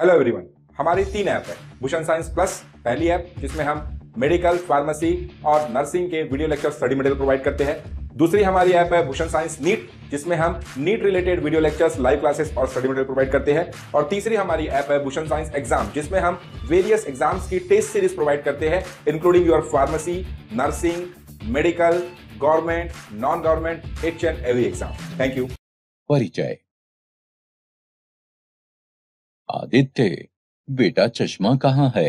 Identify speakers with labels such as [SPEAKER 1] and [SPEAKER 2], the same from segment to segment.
[SPEAKER 1] Hello everyone हमारी तीन app है भूषण साइंस प्लस पहली ऐप
[SPEAKER 2] जिसमें हम मेडिकल फार्मेसी और नर्सिंग के video lecture study material provide करते हैं दूसरी हमारी ऐप है भूषण साइंस नीट जिसमें हम NEET related video lectures live classes और स्टडी मटेरियल प्रोवाइड करते हैं और तीसरी हमारी ऐप है भूषण साइंस एग्जाम जिसमें हम वेरियस एग्जाम्स की टेस्ट सीरीज प्रोवाइड करते हैं including your pharmacy nursing medical government non
[SPEAKER 1] government each and every exam thank you
[SPEAKER 2] परिचय आदित्य बेटा चश्मा कहाँ है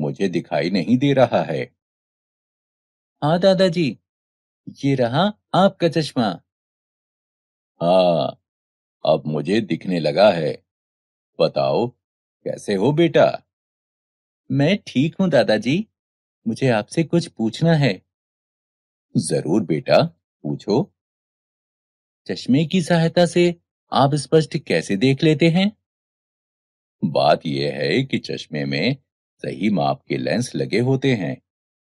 [SPEAKER 2] मुझे दिखाई
[SPEAKER 1] नहीं दे रहा है हाँ दादाजी ये रहा आपका चश्मा हाँ अब मुझे दिखने लगा है
[SPEAKER 2] बताओ कैसे हो बेटा मैं ठीक हूँ दादाजी मुझे आपसे कुछ पूछना है जरूर बेटा पूछो चश्मे की सहायता से आप स्पष्ट कैसे देख लेते हैं बात यह है कि चश्मे में सही माप के लेंस लगे होते हैं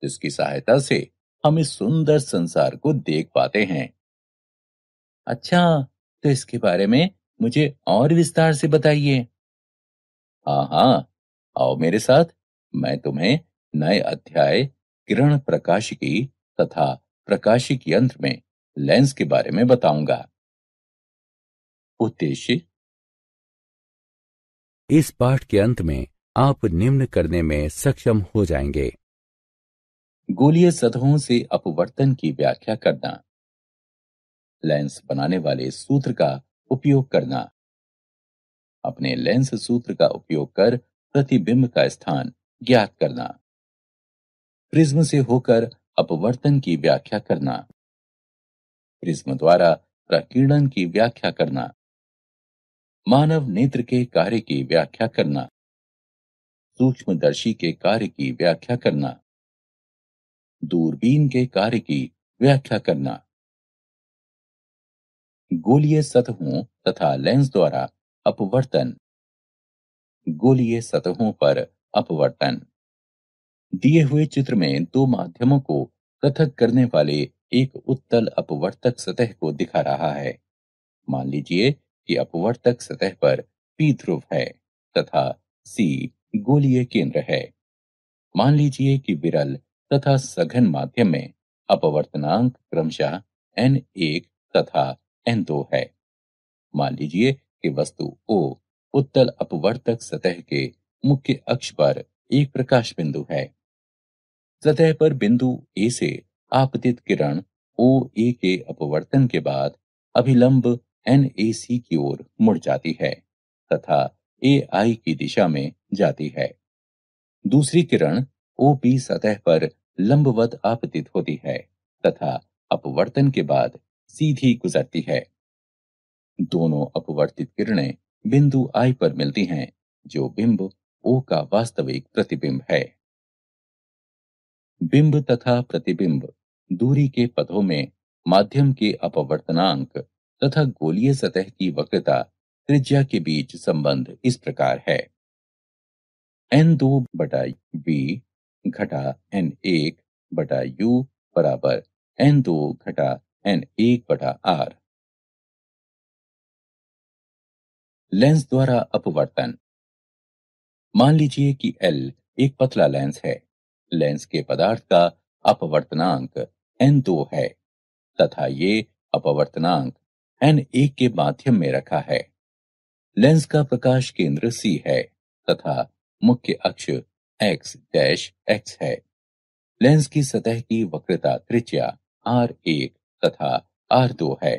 [SPEAKER 2] जिसकी सहायता से हम इस सुंदर संसार को देख पाते हैं अच्छा तो इसके बारे में मुझे और विस्तार से बताइए हाँ हाँ आओ मेरे साथ मैं तुम्हें नए अध्याय किरण प्रकाशिकी तथा प्रकाशिक यंत्र में लेंस के बारे में बताऊंगा उद्देश्य इस पाठ के अंत में आप निम्न करने में सक्षम हो जाएंगे गोलीय सतहों से अपवर्तन की व्याख्या करना लेंस बनाने वाले सूत्र का उपयोग करना अपने लेंस सूत्र का उपयोग कर प्रतिबिंब का स्थान ज्ञात करना प्रिज्म से होकर अपवर्तन की व्याख्या करना प्रिज्म द्वारा प्रकीर्णन की व्याख्या करना मानव नेत्र के कार्य की व्याख्या करना सूक्ष्मदर्शी के कार्य की व्याख्या
[SPEAKER 1] करना दूरबीन के कार्य की व्याख्या करना गोलीय सतहों तथा लेंस द्वारा अपवर्तन गोलीय सतहों पर अपवर्तन
[SPEAKER 2] दिए हुए चित्र में दो माध्यमों को पृथक करने वाले एक उत्तल अपवर्तक सतह को दिखा रहा है मान लीजिए की अपवर्तक सतह पर पी ध्रुव है तथा सी गोलीय केंद्र है मान लीजिए कि विरल तथा सघन माध्यम में अपवर्तनांक क्रमशः एन एक तथा एन दो है मान लीजिए कि वस्तु ओ उत्तल अपवर्तक सतह के मुख्य अक्ष पर एक प्रकाश बिंदु है सतह पर बिंदु ए से आपतित किरण ओ ए के अपवर्तन के बाद अभिलंब एनएसी की ओर मुड़ जाती है तथा ए की दिशा में जाती है दूसरी किरण पी सतह पर लंबवत आपतित होती है तथा अपवर्तन के बाद सीधी गुजरती है दोनों अपवर्तित किरणें बिंदु आई पर मिलती हैं जो बिंब ओ का वास्तविक प्रतिबिंब है बिंब तथा प्रतिबिंब दूरी के पथों में माध्यम के अपवर्तनांक तथा गोलीय सतह की वक्रता त्रिज्या के बीच संबंध इस प्रकार है एन दो बटा बी
[SPEAKER 1] घटा एन एक बटा यू बराबर एन दो घटा एन एक बटा आर लेंस द्वारा अपवर्तन मान लीजिए कि एल एक पतला लेंस है
[SPEAKER 2] लेंस के पदार्थ का अपवर्तनांक एन दो है तथा ये अपवर्तनांक एन ए के माध्यम में रखा है लेंस का प्रकाश केंद्र सी है तथा मुख्य अक्ष एक्स डैश एक्स है लेंस की सतह की वक्रता त्रिज्या आर एक तथा आर दो है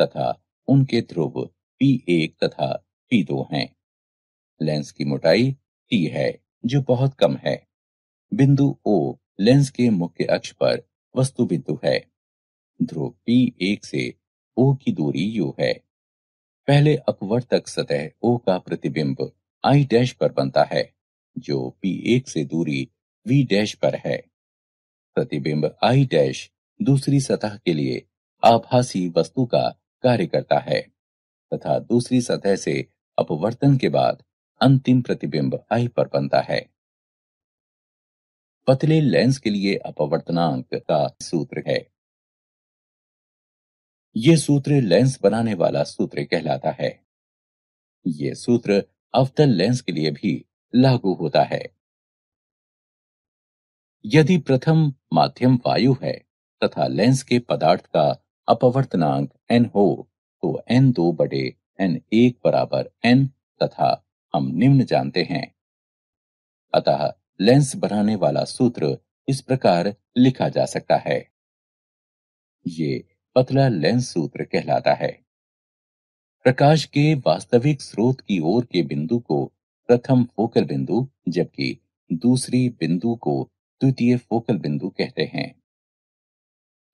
[SPEAKER 2] तथा उनके ध्रुव पी एक तथा पी दो है लेंस की मोटाई टी है जो बहुत कम है बिंदु ओ लेंस के मुख्य अक्ष पर वस्तु बिंदु है ध्रुव पी एक से ओ की दूरी यू है पहले अपवर्तक सतह ओ का प्रतिबिंब आई डैश पर बनता है जो पी एक से दूरी वी डैश पर है प्रतिबिंब आई डैश दूसरी सतह के लिए आभासी वस्तु का कार्य करता है तथा दूसरी सतह से अपवर्तन के बाद अंतिम प्रतिबिंब आई पर बनता है पतले लेंस के लिए अपवर्तनांक का सूत्र है यह सूत्र लेंस बनाने वाला सूत्र कहलाता है यह सूत्र अवतल लेंस के लिए भी लागू होता है यदि प्रथम माध्यम वायु है तथा लेंस के पदार्थ का अपवर्तनांक n हो तो n दो बटे एन एक बराबर एन तथा हम निम्न जानते हैं अतः लेंस बनाने वाला सूत्र इस प्रकार लिखा जा सकता है ये पतला लेंस सूत्र कहलाता है प्रकाश के वास्तविक स्रोत की ओर के बिंदु को प्रथम फोकल बिंदु जबकि दूसरी बिंदु को द्वितीय फोकल बिंदु कहते हैं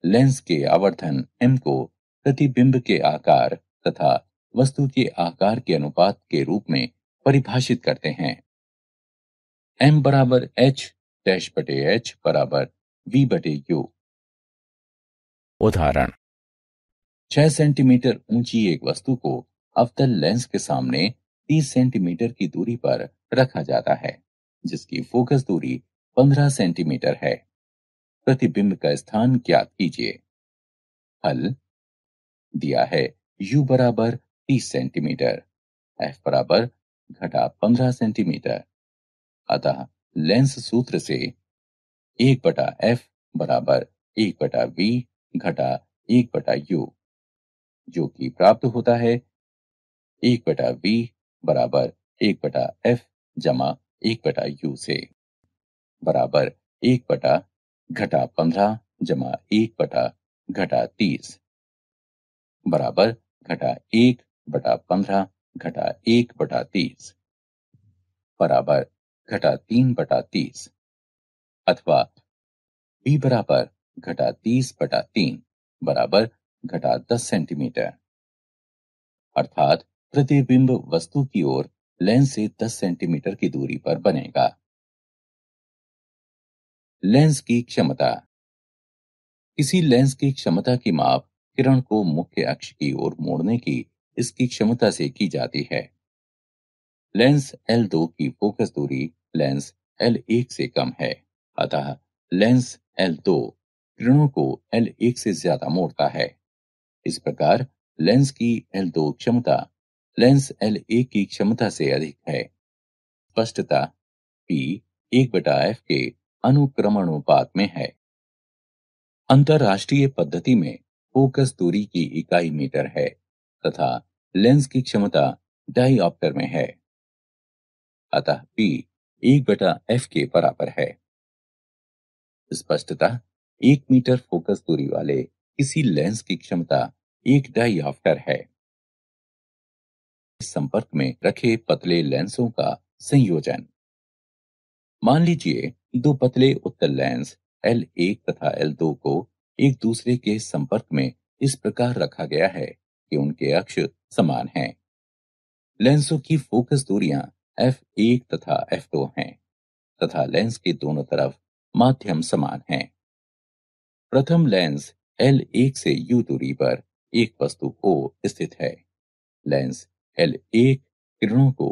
[SPEAKER 2] लेंस के आवर्धन एम को प्रतिबिंब के आकार तथा वस्तु के आकार के अनुपात के रूप में परिभाषित करते हैं एम बराबर एच डैश बटे एच बराबर वी बटे यू उदाहरण छह सेंटीमीटर ऊंची एक वस्तु को अवतल लेंस के सामने तीस सेंटीमीटर की दूरी पर रखा जाता है जिसकी फोकस दूरी पंद्रह सेंटीमीटर है प्रतिबिंब का स्थान ज्ञात कीजिए हल दिया है u बराबर तीस सेंटीमीटर f बराबर घटा पंद्रह सेंटीमीटर अतः लेंस सूत्र से एक बटा एफ बराबर एक बटा वी घटा एक बटा यू जो कि प्राप्त होता है एक बटा बी बराबर एक बटा एफ जमा एक बटा यू से बराबर एक बटा घटा पंद्रह जमा एक बटा घटा तीस बराबर घटा एक बटा पंद्रह घटा एक बटा तीस बराबर घटा तीन बटा तीस अथवा बी बराबर घटा तीस बटा तीन बराबर घटा दस सेंटीमीटर अर्थात प्रतिबिंब वस्तु की
[SPEAKER 1] ओर लेंस से दस सेंटीमीटर की दूरी पर बनेगा लेंस की क्षमता किसी लेंस की क्षमता की माप
[SPEAKER 2] किरण को मुख्य अक्ष की ओर मोड़ने की इसकी क्षमता से की जाती है लेंस L2 की फोकस दूरी लेंस L1 से कम है अतः लेंस L2 किरणों को L1 से ज्यादा मोड़ता है इस प्रकार लेंस की एल दो क्षमता लेंस एल ए की क्षमता से अधिक है स्पष्टता पी एक बटा एफ के अनुक्रमणोपात में है अंतरराष्ट्रीय पद्धति में फोकस दूरी की इकाई मीटर है तथा लेंस की क्षमता ऑप्टर में है अतः पी एक बटा एफ के बराबर है
[SPEAKER 1] स्पष्टता एक मीटर फोकस दूरी वाले किसी लेंस की क्षमता एक डाई है इस संपर्क में रखे
[SPEAKER 2] पतले लेंसों का संयोजन मान लीजिए दो पतले उत्तल लेंस L1 तथा L2 को एक दूसरे के संपर्क में इस प्रकार रखा गया है कि उनके अक्ष समान हैं। लेंसों की फोकस दूरियां F1 तथा F2 हैं तथा लेंस के दोनों तरफ माध्यम समान हैं। प्रथम लेंस L1 से U दूरी पर एक वस्तु ओ स्थित है लेंस एल एक किरणों को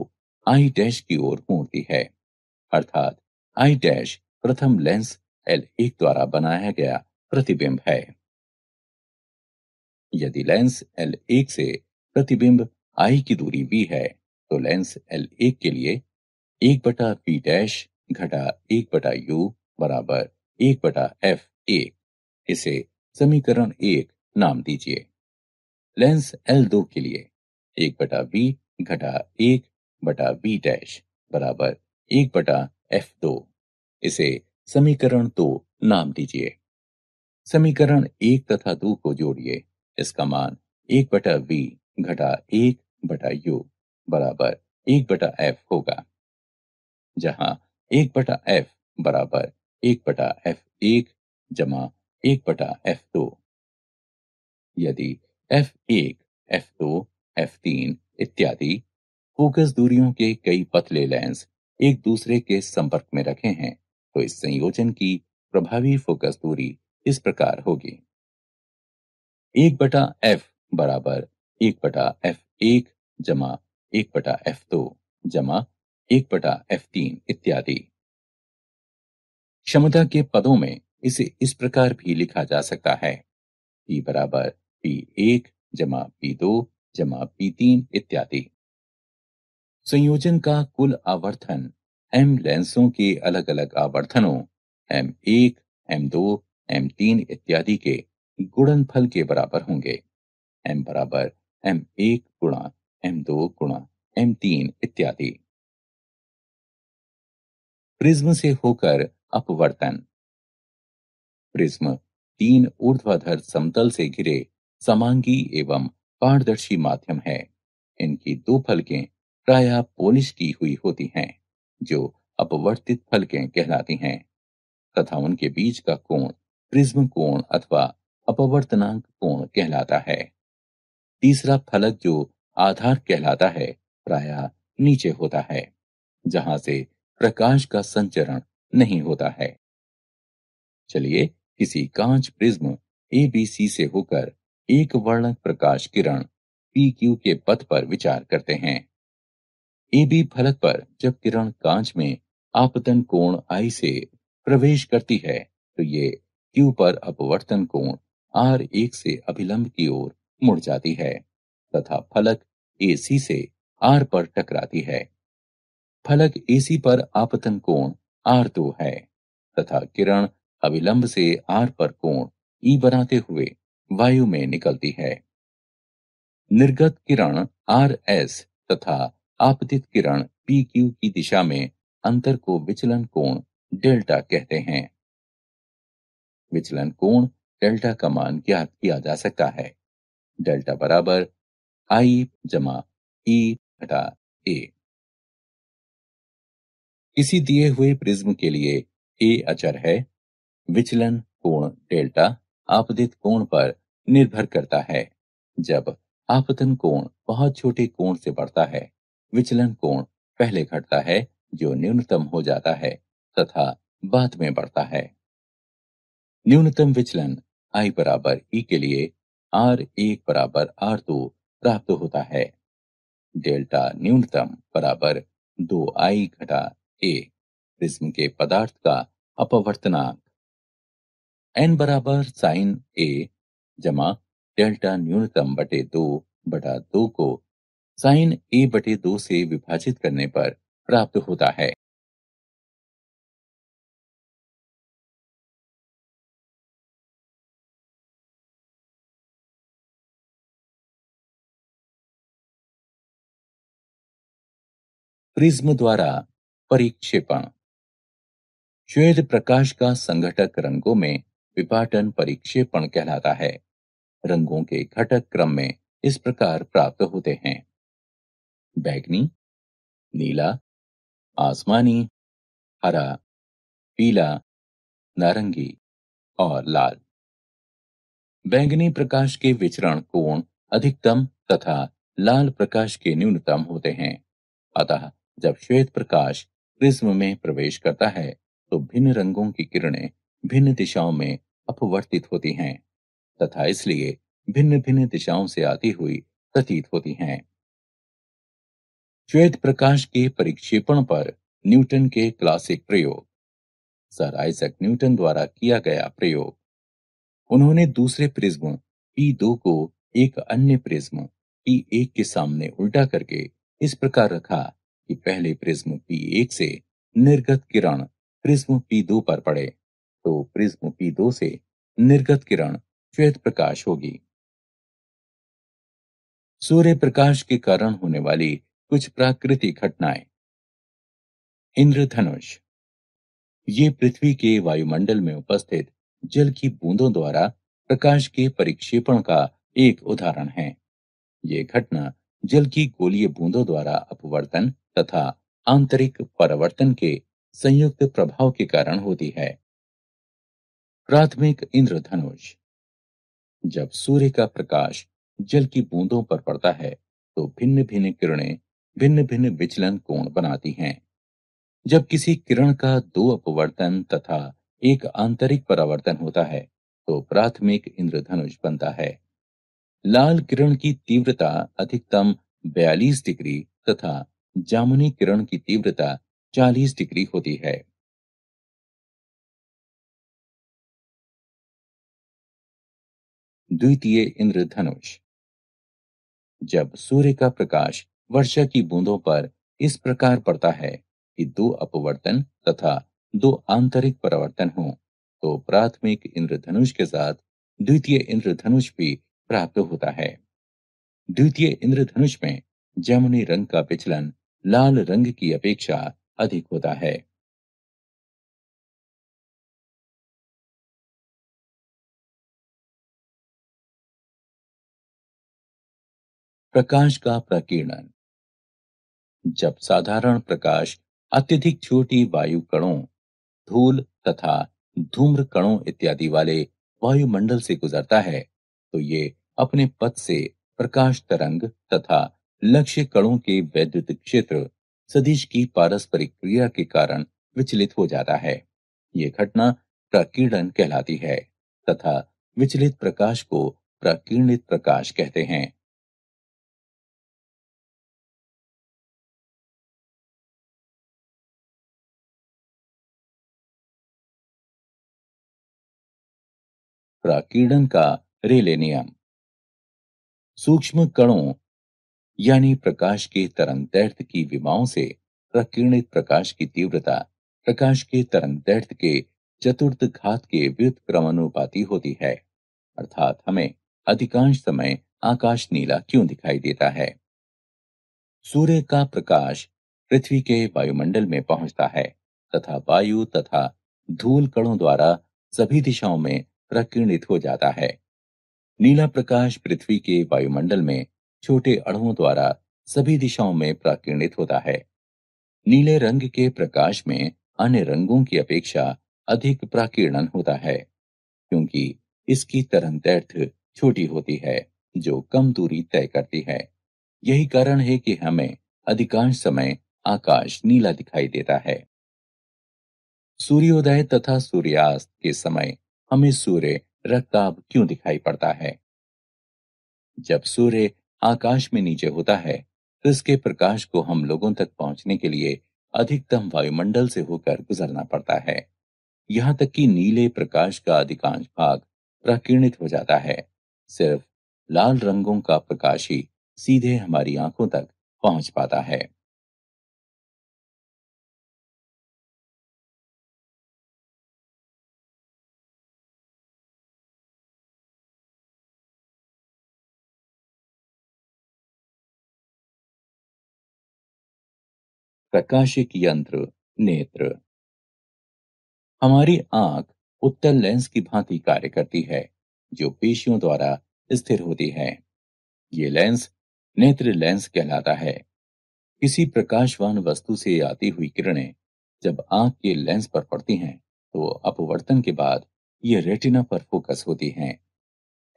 [SPEAKER 2] आई डैश की ओर मोड़ती है अर्थात आई डैश प्रथम लेंस एल एक द्वारा बनाया गया प्रतिबिंब है यदि लेंस एल एक से प्रतिबिंब आई की दूरी वी है तो लेंस एल एक के लिए एक बटा वी डैश घटा एक बटा यू बराबर एक बटा एफ एक इसे समीकरण एक नाम दीजिए लेंस एल दो के लिए एक बटा बी घटा एक बटा बी डैश बराबर एक बटा एफ दो इसे समीकरण दो तो नाम दीजिए समीकरण एक तथा दो को जोड़िए इसका मान एक बटा बी घटा एक बटा यू बराबर
[SPEAKER 1] एक बटा एफ होगा जहां एक बटा एफ बराबर एक बटा एफ एक जमा एक बटा एफ दो
[SPEAKER 2] यदि एफ एक एफ दो एफ तीन इत्यादि फोकस दूरियों के कई पतले लेंस एक दूसरे के संपर्क में रखे हैं तो इस संयोजन की प्रभावी फोकस दूरी इस प्रकार होगी एक बटा एफ बराबर एक बटा एफ एक जमा एक बटा एफ दो जमा एक बटा एफ तीन इत्यादि क्षमता के पदों में इसे इस प्रकार भी लिखा जा सकता है बराबर पी एक जमा पी दो जमा पी तीन इत्यादि संयोजन का कुल आवर्धन एम लेंसों के अलग अलग आवर्धनों एम एक एम दो एम तीन इत्यादि के गुणनफल के बराबर
[SPEAKER 1] होंगे एम बराबर एम एक गुणा एम दो गुणा एम तीन इत्यादि प्रिज्म से होकर अपवर्तन प्रिज्म तीन ऊर्ध्वाधर समतल से घिरे
[SPEAKER 2] समांगी एवं पारदर्शी माध्यम है इनकी दो फलकें प्राय पोलिश की हुई होती हैं जो अपवर्तित फलकें कहलाती हैं तथा उनके बीच का कोण प्रिज्म कोण अथवा अपवर्तनांक कोण कहलाता है तीसरा फलक जो आधार कहलाता है प्राय नीचे होता है जहां से प्रकाश का संचरण नहीं होता है चलिए किसी कांच प्रिज्म एबीसी से होकर एक वर्णक प्रकाश किरण पी क्यू के पथ पर विचार करते हैं ए बी फलक पर जब किरण कांच में आपतन कोण आई से प्रवेश करती है तो ये क्यू पर अपवर्तन कोण आर एक से अभिलंब की ओर मुड़ जाती है तथा फलक ए सी से आर पर टकराती है फलक एसी पर आपतन कोण आर दो है तथा किरण अभिलंब से आर पर कोण ई e बनाते हुए वायु में निकलती है निर्गत किरण आर एस तथा आपतित किरण पी क्यू की दिशा में अंतर को विचलन कोण डेल्टा कहते हैं विचलन कोण डेल्टा का मान ज्ञात किया जा सकता है
[SPEAKER 1] डेल्टा बराबर आई जमा ई घटा ए किसी दिए हुए प्रिज्म के लिए ए अचर
[SPEAKER 2] है विचलन कोण डेल्टा आपदित कोण पर निर्भर करता है जब आपतन कोण बहुत छोटे कोण से बढ़ता है विचलन कोण पहले घटता है जो न्यूनतम हो जाता है तथा बाद में बढ़ता है न्यूनतम विचलन आई बराबर E के लिए आर एक बराबर आर दो प्राप्त होता है डेल्टा न्यूनतम बराबर दो आई घटा ए प्रिज्म के पदार्थ का अपवर्तनांक एन बराबर साइन ए जमा डेल्टा न्यूनतम बटे दो बटा दो को साइन ए बटे दो से विभाजित
[SPEAKER 1] करने पर प्राप्त होता है प्रिज्म द्वारा परिक्षेपण श्वेत प्रकाश
[SPEAKER 2] का संघटक रंगों में विपाटन परिक्षेपण कहलाता है रंगों
[SPEAKER 1] के घटक क्रम में इस प्रकार प्राप्त होते हैं बैगनी नीला आसमानी हरा पीला नारंगी और लाल बैंगनी प्रकाश के
[SPEAKER 2] विचरण कोण अधिकतम तथा लाल प्रकाश के न्यूनतम होते हैं अतः जब श्वेत प्रकाश प्रिज्म में प्रवेश करता है तो भिन्न रंगों की किरणें भिन्न दिशाओं में अपवर्तित होती हैं तथा इसलिए भिन्न भिन्न दिशाओं से आती हुई प्रतीत होती हैं श्वेत प्रकाश के परिक्षेपण पर न्यूटन के क्लासिक प्रयोग सर आइजक न्यूटन द्वारा किया गया प्रयोग उन्होंने दूसरे प्रिज्म पी दो को एक अन्य प्रिज्म पी एक के सामने उल्टा करके इस प्रकार रखा कि पहले प्रिज्म पी एक से निर्गत किरण प्रिज्म पी दो पर पड़े तो प्रिज्म P2 दो से निर्गत किरण श्वेत प्रकाश होगी
[SPEAKER 1] सूर्य प्रकाश के कारण होने वाली कुछ प्राकृतिक घटनाएं इंद्रधनुष ये पृथ्वी के
[SPEAKER 2] वायुमंडल में उपस्थित जल की बूंदों द्वारा प्रकाश के परिक्षेपण का एक उदाहरण है ये घटना जल की गोलीय बूंदों द्वारा अपवर्तन तथा आंतरिक परावर्तन के संयुक्त प्रभाव के कारण होती है प्राथमिक इंद्रधनुष जब सूर्य का प्रकाश जल की बूंदों पर पड़ता है तो भिन्न भिन्न किरणें भिन्न भिन्न विचलन कोण बनाती हैं जब किसी किरण का दो अपवर्तन तथा एक आंतरिक परावर्तन होता है तो प्राथमिक इंद्रधनुष बनता है लाल किरण की तीव्रता अधिकतम 42 डिग्री तथा
[SPEAKER 1] जामुनी किरण की तीव्रता 40 डिग्री होती है द्वितीय इंद्रधनुष जब सूर्य का प्रकाश वर्षा की बूंदों पर
[SPEAKER 2] इस प्रकार पड़ता है कि दो अपवर्तन तथा दो आंतरिक परावर्तन हो तो प्राथमिक इंद्रधनुष के साथ द्वितीय इंद्रधनुष भी प्राप्त होता है द्वितीय इंद्रधनुष में जमुनी रंग का पिछलन
[SPEAKER 1] लाल रंग की अपेक्षा अधिक होता है प्रकाश का प्रकीर्णन जब साधारण प्रकाश अत्यधिक छोटी वायु कणों धूल तथा
[SPEAKER 2] धूम्र कणों इत्यादि वाले वायुमंडल से गुजरता है तो ये अपने पथ से प्रकाश तरंग तथा लक्ष्य कणों के वैद्युत क्षेत्र सदिश की पारस्परिक क्रिया के कारण विचलित हो जाता है ये घटना
[SPEAKER 1] प्रकीर्णन कहलाती है तथा विचलित प्रकाश को प्रकीर्णित प्रकाश कहते हैं प्राकीर्णन का रेले नियम सूक्ष्म कणों यानी प्रकाश के तरंग दैर्थ की विमाओं
[SPEAKER 2] से प्रकीर्णित प्रकाश की तीव्रता प्रकाश के तरंग दैर्थ के चतुर्थ घात के व्युत्क्रमानुपाती होती है अर्थात हमें अधिकांश समय आकाश नीला क्यों दिखाई देता है सूर्य का प्रकाश पृथ्वी के वायुमंडल में पहुंचता है तथा वायु तथा धूल कणों द्वारा सभी दिशाओं में प्रकीर्णित हो जाता है नीला प्रकाश पृथ्वी के वायुमंडल में छोटे अणुओं द्वारा सभी दिशाओं में प्रकीर्णित होता है नीले रंग के प्रकाश में अन्य रंगों की अपेक्षा अधिक प्राकीर्णन होता है क्योंकि इसकी तरंग तरंगदैर्थ छोटी होती है जो कम दूरी तय करती है यही कारण है कि हमें अधिकांश समय आकाश नीला दिखाई देता है सूर्योदय तथा सूर्यास्त के समय हमें सूर्य रक्ताब क्यों दिखाई पड़ता है जब सूर्य आकाश में नीचे होता है तो इसके प्रकाश को हम लोगों तक पहुंचने के लिए अधिकतम वायुमंडल से होकर गुजरना पड़ता है यहां तक कि नीले प्रकाश का अधिकांश भाग प्रकीर्णित हो जाता है सिर्फ
[SPEAKER 1] लाल रंगों का प्रकाश ही सीधे हमारी आंखों तक पहुंच पाता है प्रकाशिक यंत्र नेत्र हमारी
[SPEAKER 2] आंख उत्तर लेंस की भांति कार्य करती है जो पेशियों द्वारा स्थिर होती है ये लेंस नेत्र लेंस कहलाता है किसी प्रकाशवान वस्तु से आती हुई किरणें जब आंख के लेंस पर पड़ती हैं तो अपवर्तन के बाद ये रेटिना पर फोकस होती हैं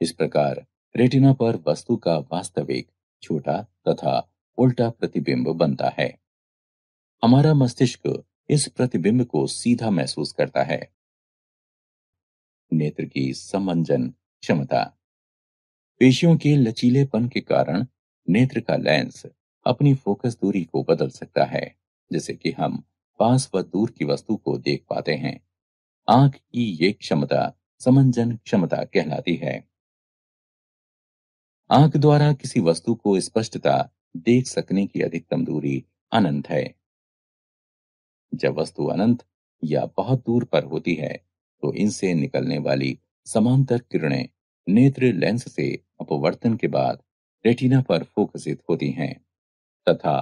[SPEAKER 2] इस प्रकार रेटिना पर वस्तु का वास्तविक छोटा तथा उल्टा प्रतिबिंब बनता है हमारा मस्तिष्क इस प्रतिबिंब को सीधा महसूस करता है नेत्र की समंजन क्षमता पेशियों के लचीलेपन के कारण नेत्र का लेंस अपनी फोकस दूरी को बदल सकता है जैसे कि हम पास व दूर की वस्तु को देख पाते हैं आंख की ये क्षमता समंजन क्षमता कहलाती है आंख द्वारा किसी वस्तु को स्पष्टता देख सकने की अधिकतम दूरी अनंत है जब वस्तु अनंत या बहुत दूर पर होती है तो इनसे निकलने वाली समांतर किरणें नेत्र लेंस से अपवर्तन के बाद रेटिना पर फोकसित होती हैं तथा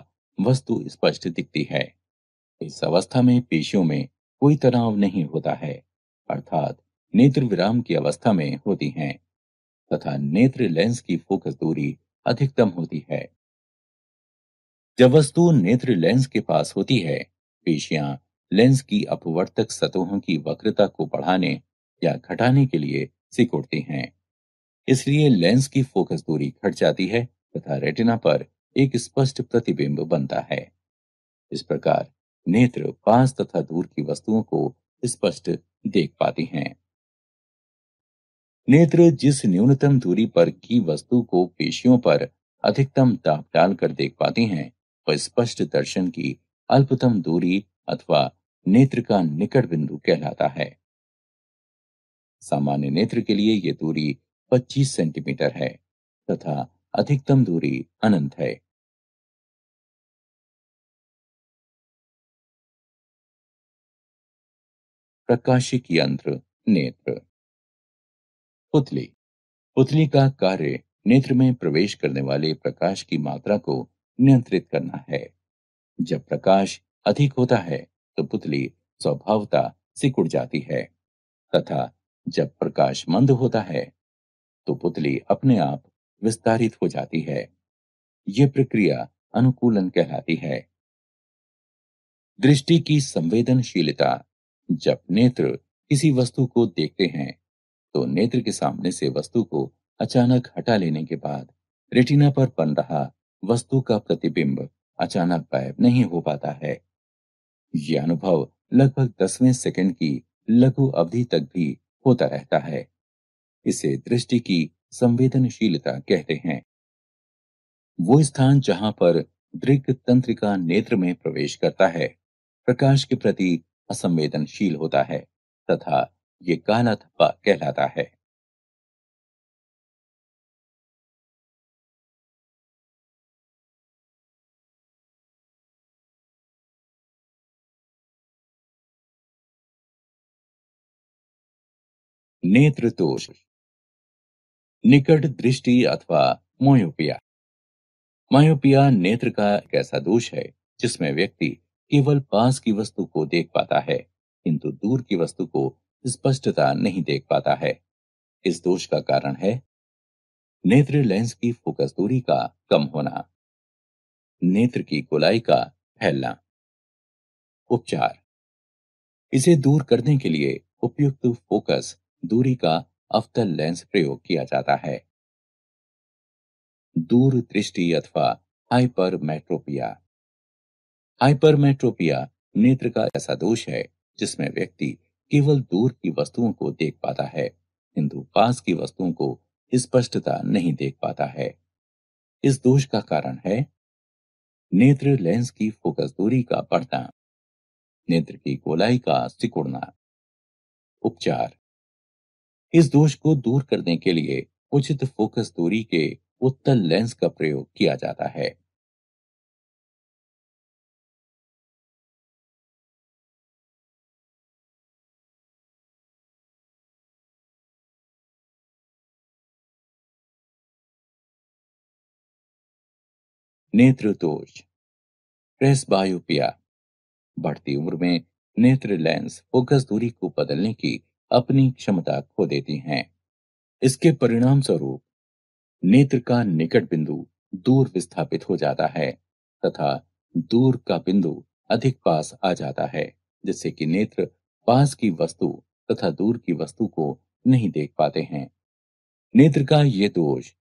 [SPEAKER 2] वस्तु स्पष्ट दिखती है इस अवस्था में पेशियों में कोई तनाव नहीं होता है अर्थात नेत्र विराम की अवस्था में होती हैं तथा नेत्र लेंस की फोकस दूरी अधिकतम होती है जब वस्तु नेत्र लेंस के पास होती है पेशियां लेंस की अपवर्तक सतहों की वक्रता को बढ़ाने या घटाने के लिए सिकुड़ती हैं इसलिए लेंस की फोकस दूरी घट जाती है तथा रेटिना पर एक स्पष्ट प्रतिबिंब बनता है इस प्रकार नेत्र पास तथा दूर की वस्तुओं को स्पष्ट देख पाते हैं नेत्र जिस न्यूनतम दूरी पर की वस्तु को पेशियों पर अधिकतम ताप डालकर देख पाते हैं वह स्पष्ट दर्शन की अल्पतम दूरी अथवा नेत्र का निकट बिंदु कहलाता है
[SPEAKER 1] सामान्य नेत्र के लिए यह दूरी 25 सेंटीमीटर है तथा अधिकतम दूरी अनंत है प्रकाशिक यंत्र नेत्र पुतली पुतली का कार्य
[SPEAKER 2] नेत्र में प्रवेश करने वाले प्रकाश की मात्रा को नियंत्रित करना है जब प्रकाश अधिक होता है तो पुतली स्वभावता सिकुड़ जाती है तथा जब प्रकाश मंद होता है तो पुतली अपने आप विस्तारित हो जाती है यह प्रक्रिया अनुकूलन कहलाती है दृष्टि की संवेदनशीलता जब नेत्र किसी वस्तु को देखते हैं तो नेत्र के सामने से वस्तु को अचानक हटा लेने के बाद रेटिना पर बन रहा वस्तु का प्रतिबिंब अचानक गायब नहीं हो पाता है यह अनुभव लगभग दसवें सेकंड की लघु अवधि तक भी होता रहता है इसे दृष्टि की संवेदनशीलता कहते हैं वो स्थान जहां पर दृग तंत्र का नेत्र में
[SPEAKER 1] प्रवेश करता है प्रकाश के प्रति असंवेदनशील होता है तथा ये काला थप्पा कहलाता है नेत्र दोष निकट दृष्टि अथवा
[SPEAKER 2] मोयोपिया मायोपिया नेत्र का एक ऐसा दोष है जिसमें व्यक्ति केवल पास की वस्तु को देख पाता है किंतु दूर की वस्तु को स्पष्टता नहीं देख पाता है इस दोष का कारण है नेत्र लेंस की फोकस दूरी का कम होना नेत्र की गोलाई का फैलना उपचार इसे दूर करने के लिए उपयुक्त फोकस दूरी का अवतल लेंस प्रयोग किया जाता है दूर दृष्टि अथवा हाइपरमेट्रोपिया हाइपरमेट्रोपिया नेत्र का ऐसा दोष है जिसमें व्यक्ति केवल दूर की वस्तुओं को देख पाता है किंतु पास की वस्तुओं को स्पष्टता नहीं देख पाता है इस दोष का कारण है नेत्र लेंस की फोकस दूरी का बढ़ना नेत्र की गोलाई का सिकुड़ना उपचार इस दोष को दूर करने के लिए उचित फोकस दूरी के
[SPEAKER 1] उत्तल लेंस का प्रयोग किया जाता है नेत्र दोष प्रेसबायोपिया बढ़ती उम्र में नेत्र लेंस फोकस दूरी को बदलने की
[SPEAKER 2] अपनी क्षमता खो देती हैं इसके परिणाम स्वरूप नेत्र का निकट बिंदु दूर विस्थापित हो जाता है तथा दूर का बिंदु अधिक पास आ जाता है जिससे कि नेत्र पास की वस्तु तथा दूर की वस्तु को नहीं देख पाते हैं नेत्र का ये दोष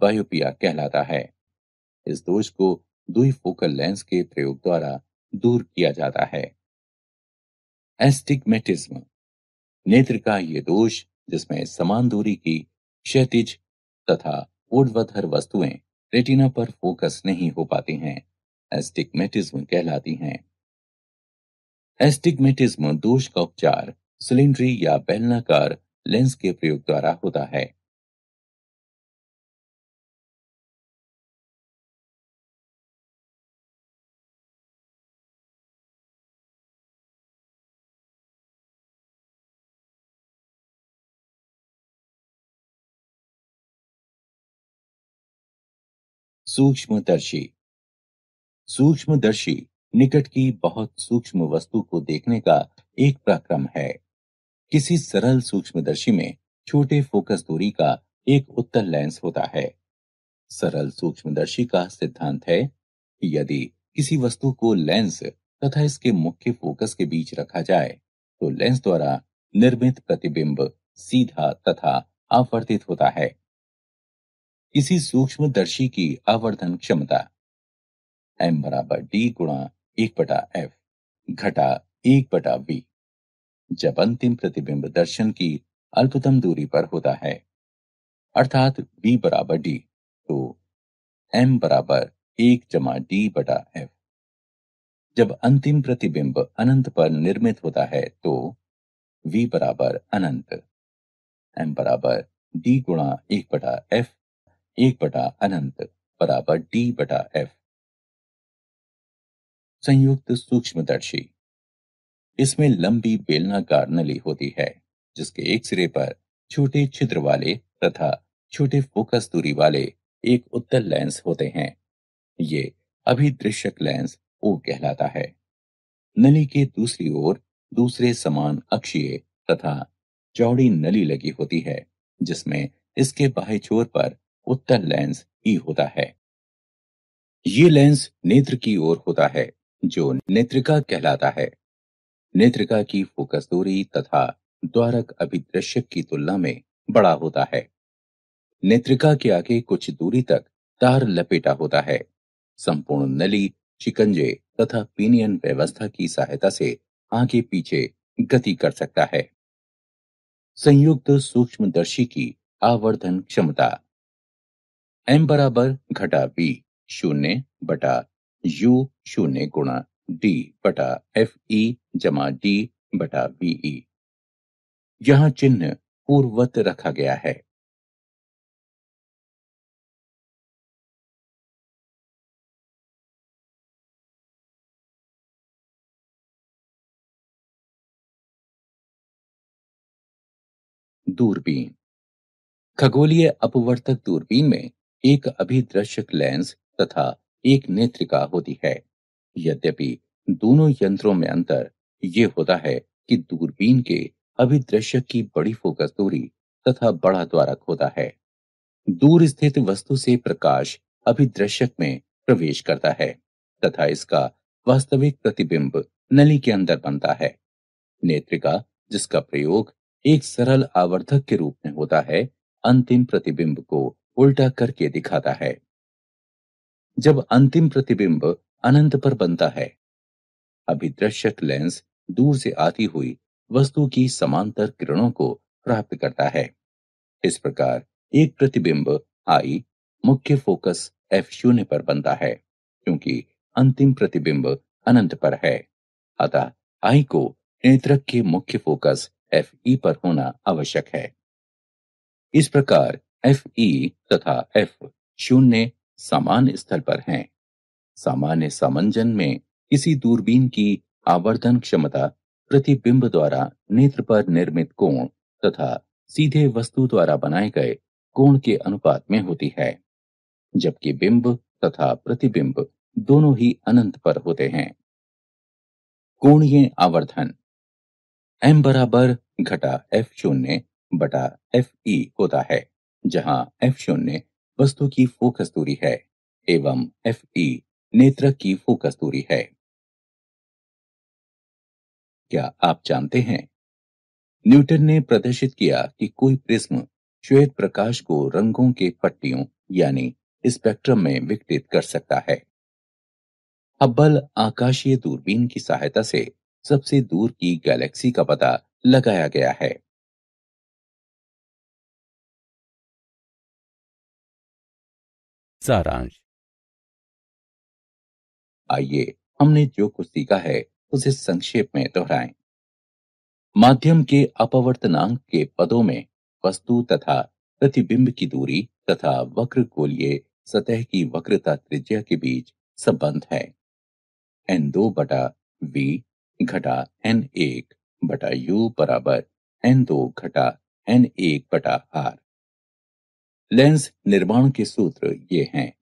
[SPEAKER 2] बायोपिया कहलाता है इस दोष को दुई फोकल लेंस के प्रयोग द्वारा दूर किया जाता है एस्टिग्मेटिज्म नेत्र का ये दोष जिसमें समान दूरी की क्षतिज तथा ऊर्ध्वधर वस्तुएं रेटिना पर फोकस नहीं हो पाती हैं एस्टिग्मेटिज्म कहलाती हैं एस्टिग्मेटिज्म दोष का उपचार सिलेंड्री या
[SPEAKER 1] बेलनाकार लेंस के प्रयोग द्वारा होता है सूक्ष्मदर्शी सूक्ष्मदर्शी
[SPEAKER 2] निकट की बहुत सूक्ष्म वस्तु को देखने का एक प्रक्रम है किसी सरल सूक्ष्मदर्शी में छोटे फोकस दूरी का एक उत्तल लेंस होता है सरल सूक्ष्मदर्शी का सिद्धांत है कि यदि किसी वस्तु को लेंस तथा इसके मुख्य फोकस के बीच रखा जाए तो लेंस द्वारा निर्मित प्रतिबिंब सीधा तथा आवर्तित होता है किसी सूक्ष्म दर्शी की आवर्धन क्षमता एम बराबर डी गुणा एक बटा एफ घटा एक बटा बी जब अंतिम प्रतिबिंब दर्शन की अल्पतम दूरी पर होता है अर्थात बी बराबर डी तो एम बराबर एक जमा डी बटा एफ जब अंतिम प्रतिबिंब अनंत पर निर्मित होता है तो v बराबर
[SPEAKER 1] अनंत m बराबर d गुणा एक बटा एफ एक बटा अनंत बराबर डी बटा एफ
[SPEAKER 2] संयुक्त सूक्ष्मदर्शी इसमें लंबी बेलनाकार नली होती है जिसके एक सिरे पर छोटे छिद्र वाले तथा छोटे फोकस दूरी वाले एक उत्तल लेंस होते हैं ये अभिदृश्यक लेंस ओ कहलाता है नली के दूसरी ओर दूसरे समान अक्षीय तथा चौड़ी नली लगी होती है जिसमें इसके बाहे छोर पर उत्तर लेंस ही होता है ये लेंस नेत्र की ओर होता है जो नेत्रिका कहलाता है नेत्रिका की फोकस दूरी तथा द्वारक अभिदृश्य की तुलना में बड़ा होता है नेत्रिका के आगे कुछ दूरी तक तार लपेटा होता है संपूर्ण नली चिकंजे तथा पीनियन व्यवस्था की सहायता से आगे पीछे गति कर सकता है संयुक्त सूक्ष्मदर्शी की आवर्धन क्षमता एम बराबर घटा बी शून्य बटा यू शून्य गुणा
[SPEAKER 1] डी बटा एफ ई e जमा डी बटा बीई e। यहां चिन्ह पूर्ववत रखा गया है दूरबीन खगोलीय अपवर्तक दूरबीन में
[SPEAKER 2] एक अभिदृश्यक लेंस तथा एक नेत्रिका होती है यद्यपि दोनों यंत्रों में अंतर ये होता है कि दूरबीन के अभिदृश्यक की बड़ी फोकस दूरी तथा बड़ा द्वारक होता है दूर स्थित वस्तु से प्रकाश अभिदृश्यक में प्रवेश करता है तथा इसका वास्तविक प्रतिबिंब नली के अंदर बनता है नेत्रिका जिसका प्रयोग एक सरल आवर्धक के रूप में होता है अंतिम प्रतिबिंब को उल्टा करके दिखाता है जब अंतिम प्रतिबिंब अनंत पर बनता है अभिदृश्यक लेंस दूर से आती हुई वस्तु की समांतर किरणों को प्राप्त करता है इस प्रकार एक प्रतिबिंब आई मुख्य फोकस एफ शून्य पर बनता है क्योंकि अंतिम प्रतिबिंब अनंत पर है अतः आई को नेत्रक के मुख्य फोकस एफ ई e पर होना आवश्यक है इस प्रकार एफ ई e तथा एफ शून्य सामान्य स्थल पर हैं। सामान्य सामंजन में किसी दूरबीन की आवर्धन क्षमता प्रतिबिंब द्वारा नेत्र पर निर्मित कोण तथा सीधे वस्तु द्वारा बनाए गए कोण के अनुपात में होती है जबकि बिंब तथा प्रतिबिंब दोनों ही अनंत पर होते हैं कोणीय आवर्धन एम बराबर घटा एफ शून्य बटा एफ ई e होता है जहां एफ शून्य वस्तु की
[SPEAKER 1] फोकस दूरी है एवं एफ ई e नेत्र की फोकस दूरी है क्या आप जानते हैं न्यूटन ने
[SPEAKER 2] प्रदर्शित किया कि कोई प्रिज्म श्वेत प्रकाश को रंगों के पट्टियों यानी स्पेक्ट्रम में विकटित कर सकता है हब्बल आकाशीय
[SPEAKER 1] दूरबीन की सहायता से सबसे दूर की गैलेक्सी का पता लगाया गया है सारांश आइए हमने जो कुछ सीखा है उसे संक्षेप में दोहराएं। माध्यम के अपवर्तनांक
[SPEAKER 2] के पदों में वस्तु तथा प्रतिबिंब की दूरी तथा वक्र गोलीय सतह की वक्रता त्रिज्या के बीच संबंध है एन दो बटा वी घटा एन एक बटा यू बराबर एन दो घटा एन एक बटा आर लेंस निर्माण के सूत्र ये हैं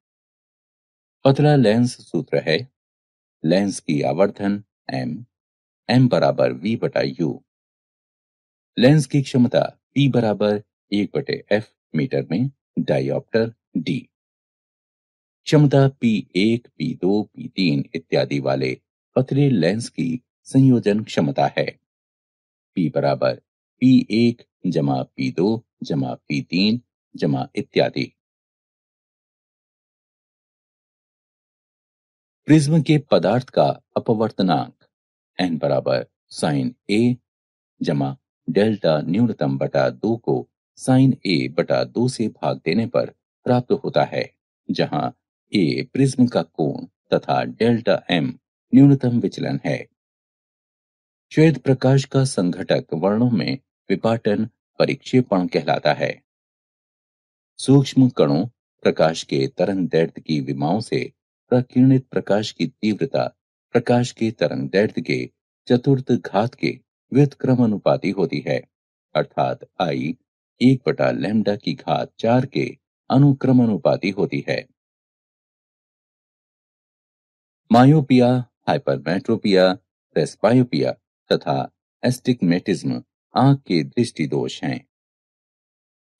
[SPEAKER 2] पतला लेंस सूत्र है लेंस की आवर्धन एम एम बराबर वी बटा यू लेंस की क्षमता पी बराबर एक बटे एफ मीटर में डायोप्टर डी क्षमता पी एक पी दो पी तीन इत्यादि वाले पतले लेंस की संयोजन क्षमता है पी बराबर पी
[SPEAKER 1] एक जमा पी दो जमा पी तीन जमा इत्यादि प्रिज्म के पदार्थ का अपवर्तनांक एन बराबर साइन ए जमा डेल्टा
[SPEAKER 2] न्यूनतम बटा दो को साइन ए बटा दो से भाग देने पर प्राप्त होता है जहां ए प्रिज्म का कोण तथा डेल्टा एम न्यूनतम विचलन है श्वेत प्रकाश का संघटक वर्णों में विपाटन परिक्षेपण कहलाता है सूक्ष्म कणों प्रकाश के तरंग दैर्ध्य की विमाओं से प्रकीर्णित प्रकाश की तीव्रता प्रकाश के तरंग दैर्ध्य के चतुर्थ घात के व्युत्क्रम अनुपाती होती है अर्थात आई एक बटा लेमडा की घात चार के अनुक्रम अनुपाती
[SPEAKER 1] होती है मायोपिया हाइपरमेट्रोपिया प्रेस्पायोपिया तथा एस्टिग्मेटिज्म आंख के दृष्टि
[SPEAKER 2] दोष हैं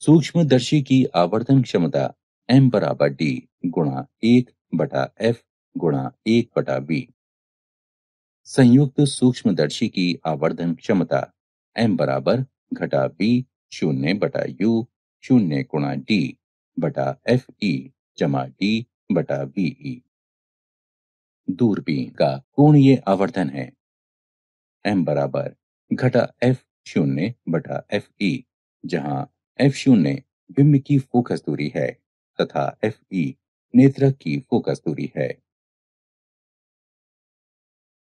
[SPEAKER 2] सूक्ष्मदर्शी की आवर्धन क्षमता एम बराबर डी गुणा एक बटा एफ गुणा एक बटा बी संयुक्त सूक्ष्मदर्शी की आवर्धन क्षमता एम बराबर घटा बी शून्य बटा यू शून्य गुणा डी बटा एफ ई e जमा डी बटा बी ई e। दूरबीन का कोणीय आवर्धन है एम बराबर घटा एफ शून्य बटा एफ
[SPEAKER 1] ई e, जहां एफ शून्य बिंब की फोकस दूरी है तथा एफ ई e नेत्रक की फोकस दूरी है